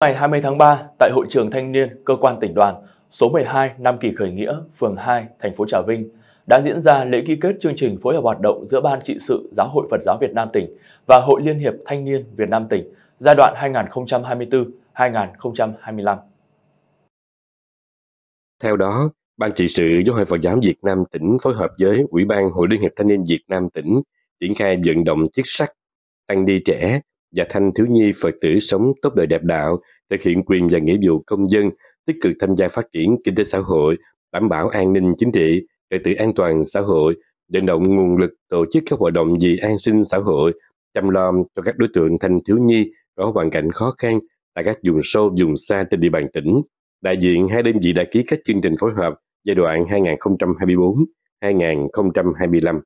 Ngày 20 tháng 3, tại Hội trường Thanh niên Cơ quan Tỉnh đoàn số 12 Nam Kỳ Khởi Nghĩa, phường 2, thành phố Trà Vinh đã diễn ra lễ ký kết chương trình phối hợp hoạt động giữa Ban trị sự Giáo hội Phật giáo Việt Nam tỉnh và Hội Liên hiệp Thanh niên Việt Nam tỉnh giai đoạn 2024-2025. Theo đó, Ban trị sự Giáo hội Phật giáo Việt Nam tỉnh phối hợp với Ủy ban Hội Liên hiệp Thanh niên Việt Nam tỉnh triển khai vận động chức sắc, tăng ni trẻ và thanh thiếu nhi Phật tử sống tốt đời đẹp đạo, thực hiện quyền và nghĩa vụ công dân, tích cực tham gia phát triển kinh tế xã hội, đảm bảo an ninh chính trị, trật tự an toàn xã hội, vận động nguồn lực tổ chức các hoạt động vì an sinh xã hội, chăm lo cho các đối tượng thanh thiếu nhi có hoàn cảnh khó khăn tại các vùng sâu, vùng xa trên địa bàn tỉnh. Đại diện hai đơn vị đã ký các chương trình phối hợp giai đoạn 2024-2025.